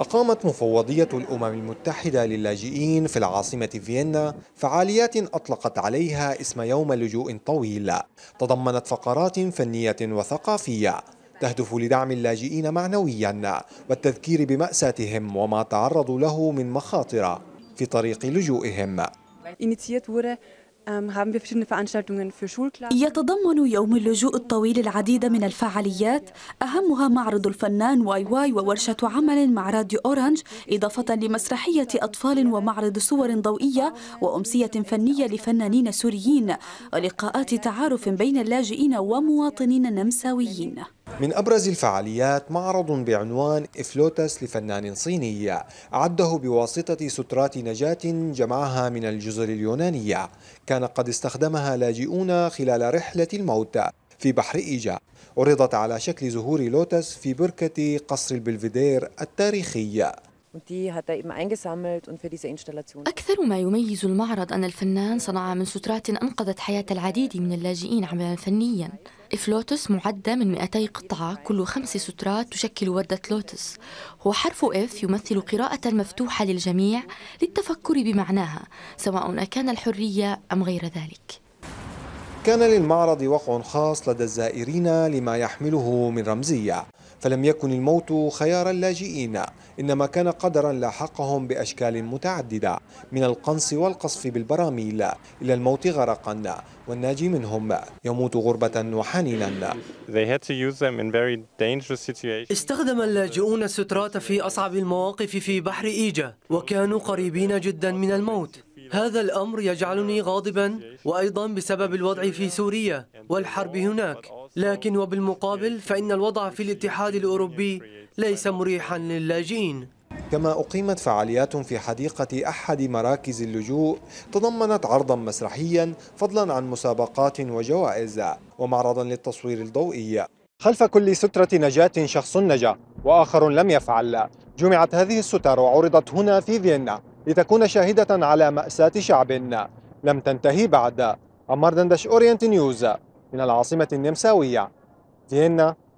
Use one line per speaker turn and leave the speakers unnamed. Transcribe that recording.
أقامت مفوضية الأمم المتحدة للاجئين في العاصمة فيينا فعاليات أطلقت عليها اسم يوم لجوء طويل تضمنت فقرات فنية وثقافية تهدف لدعم اللاجئين معنويا والتذكير بمأساتهم وما تعرضوا له من مخاطر في طريق لجوئهم
يتضمن يوم اللجوء الطويل العديد من الفعاليات أهمها معرض الفنان واي واي وورشة عمل مع راديو أورانج إضافة لمسرحية أطفال ومعرض صور ضوئية وأمسية فنية لفنانين سوريين ولقاءات تعارف بين اللاجئين ومواطنين نمساويين
من أبرز الفعاليات معرض بعنوان إفلوتس لفنان صيني أعده بواسطة سترات نجاة جمعها من الجزر اليونانية كان قد استخدمها لاجئون خلال رحلة الموت في بحر إيجا عرضت على شكل زهور لوتس في بركة قصر البلفدير التاريخي
er
أكثر ما يميز المعرض أن الفنان صنع من سترات أنقذت حياة العديد من اللاجئين عملا فنيا إفلوتس معدة من 200 قطعة كل خمس سترات تشكل وردة لوتس وحرف إف يمثل قراءة مفتوحة للجميع للتفكر بمعناها سواء أكان الحرية أم غير ذلك
كان للمعرض وقع خاص لدى الزائرين لما يحمله من رمزية فلم يكن الموت خيار اللاجئين إنما كان قدرا لاحقهم بأشكال متعددة من القنص والقصف بالبراميل إلى الموت غرقا والناجي منهم يموت غربة وحنينا استخدم
اللاجئون السترات في أصعب المواقف في بحر إيجا وكانوا قريبين جدا من الموت هذا الأمر يجعلني غاضبا وأيضا بسبب الوضع في سوريا والحرب هناك لكن وبالمقابل فإن الوضع في الاتحاد الأوروبي ليس مريحا
للاجئين كما أقيمت فعاليات في حديقة أحد مراكز اللجوء تضمنت عرضا مسرحيا فضلا عن مسابقات وجوائز ومعرضا للتصوير الضوئي خلف كل سترة نجاة شخص نجا وآخر لم يفعل جمعت هذه الستر وعرضت هنا في فيينا لتكون شاهدة على مأساة شعب لم تنتهي بعد عمار دندش أورينت نيوز من العاصمة النمساوية فيينا